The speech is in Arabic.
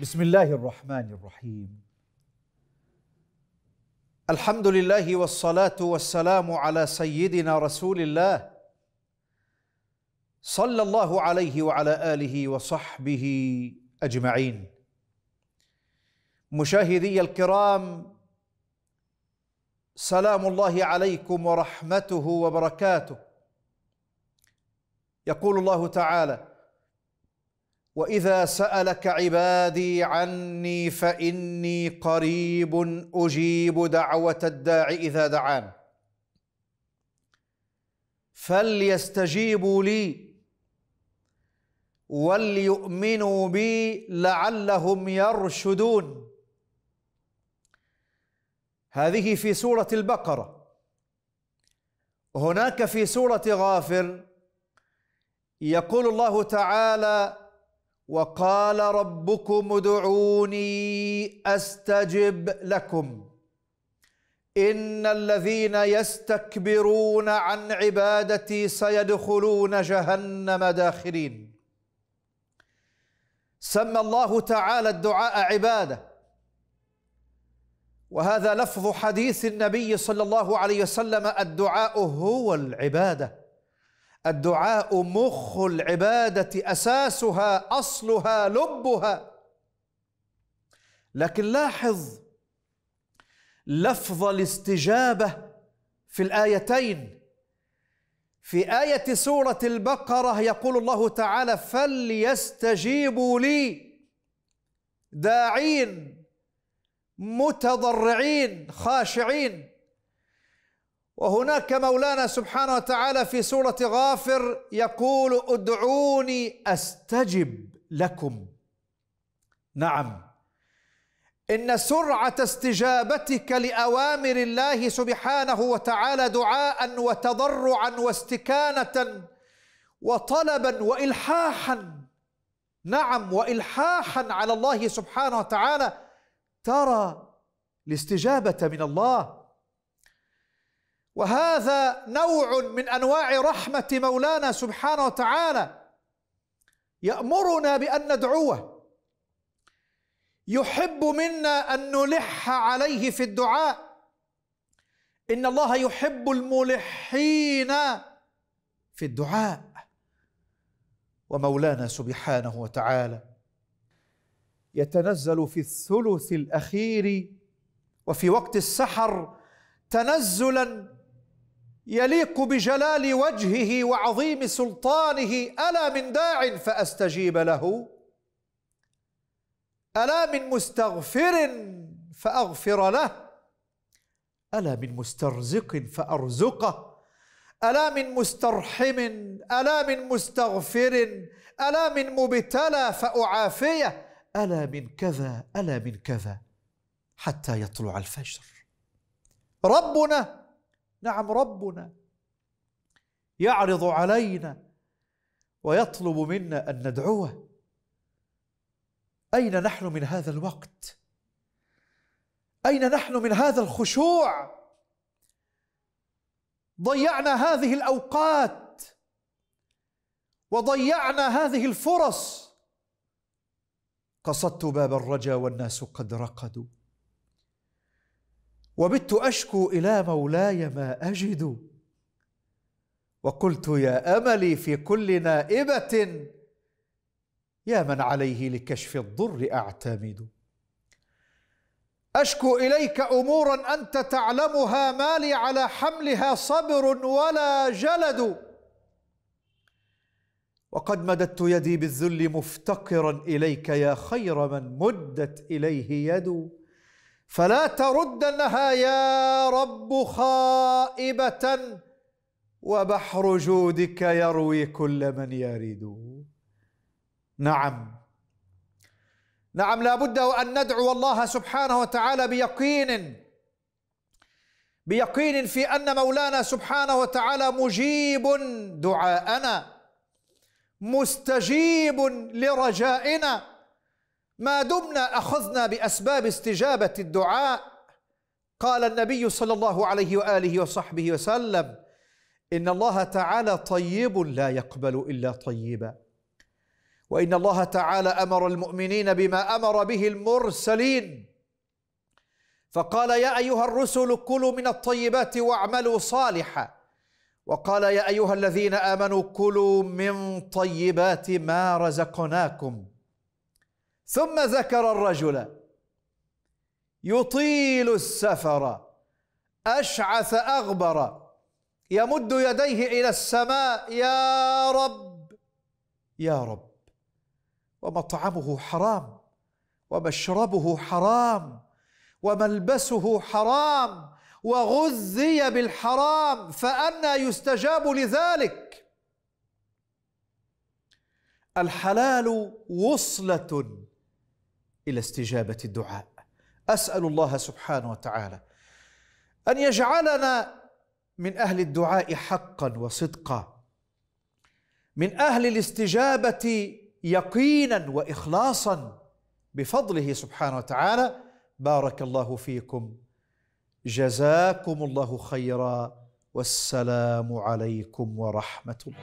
بسم الله الرحمن الرحيم الحمد لله والصلاه والسلام على سيدنا رسول الله صلى الله عليه وعلى اله وصحبه اجمعين مشاهدي الكرام سلام الله عليكم ورحمته وبركاته يقول الله تعالى واذا سالك عبادي عني فاني قريب اجيب دعوه الداع اذا دعان فليستجيبوا لي وليؤمنوا بي لعلهم يرشدون هذه في سوره البقره هناك في سوره غافر يقول الله تعالى وقال ربكم ادعوني استجب لكم ان الذين يستكبرون عن عبادتي سيدخلون جهنم داخرين سمى الله تعالى الدعاء عباده وهذا لفظ حديث النبي صلى الله عليه وسلم الدعاء هو العباده الدعاء مخ العباده اساسها اصلها لبها لكن لاحظ لفظ الاستجابه في الايتين في ايه سوره البقره يقول الله تعالى فليستجيبوا لي داعين متضرعين خاشعين وهناك مولانا سبحانه وتعالى في سورة غافر يقول ادعوني استجب لكم نعم ان سرعه استجابتك لاوامر الله سبحانه وتعالى دعاء وتضرعا واستكانه وطلبا والحاحا نعم والحاحا على الله سبحانه وتعالى ترى الاستجابه من الله وهذا نوع من انواع رحمه مولانا سبحانه وتعالى يامرنا بان ندعوه يحب منا ان نلح عليه في الدعاء ان الله يحب الملحين في الدعاء ومولانا سبحانه وتعالى يتنزل في الثلث الاخير وفي وقت السحر تنزلا يليق بجلال وجهه وعظيم سلطانه الا من داع فاستجيب له الا من مستغفر فاغفر له الا من مسترزق فارزقه الا من مسترحم الا من مستغفر الا من مبتلى فاعافيه الا من كذا الا من كذا حتى يطلع الفجر ربنا نعم ربنا يعرض علينا ويطلب منا ان ندعوه اين نحن من هذا الوقت اين نحن من هذا الخشوع ضيعنا هذه الاوقات وضيعنا هذه الفرص قصدت باب الرجا والناس قد رقدوا وبت اشكو الى مولاي ما اجد وقلت يا املي في كل نائبه يا من عليه لكشف الضر اعتمد اشكو اليك امورا انت تعلمها ما لي على حملها صبر ولا جلد وقد مددت يدي بالذل مفتقرا اليك يا خير من مدت اليه يد فلا تردنها يا رب خائبة وبحر جودك يروي كل من يريد نعم نعم لابد وأن ندعو الله سبحانه وتعالى بيقين بيقين في أن مولانا سبحانه وتعالى مجيب دعاءنا مستجيب لرجائنا ما دمنا اخذنا باسباب استجابه الدعاء قال النبي صلى الله عليه واله وصحبه وسلم ان الله تعالى طيب لا يقبل الا طيبا وان الله تعالى امر المؤمنين بما امر به المرسلين فقال يا ايها الرسل كلوا من الطيبات واعملوا صالحا وقال يا ايها الذين امنوا كلوا من طيبات ما رزقناكم ثم ذكر الرجل يطيل السفر أشعث أغبر يمد يديه إلى السماء يا رب يا رب ومطعمه حرام ومشربه حرام وملبسه حرام وغذي بالحرام فأنى يستجاب لذلك الحلال وصلة الى استجابه الدعاء اسال الله سبحانه وتعالى ان يجعلنا من اهل الدعاء حقا وصدقا من اهل الاستجابه يقينا واخلاصا بفضله سبحانه وتعالى بارك الله فيكم جزاكم الله خيرا والسلام عليكم ورحمه الله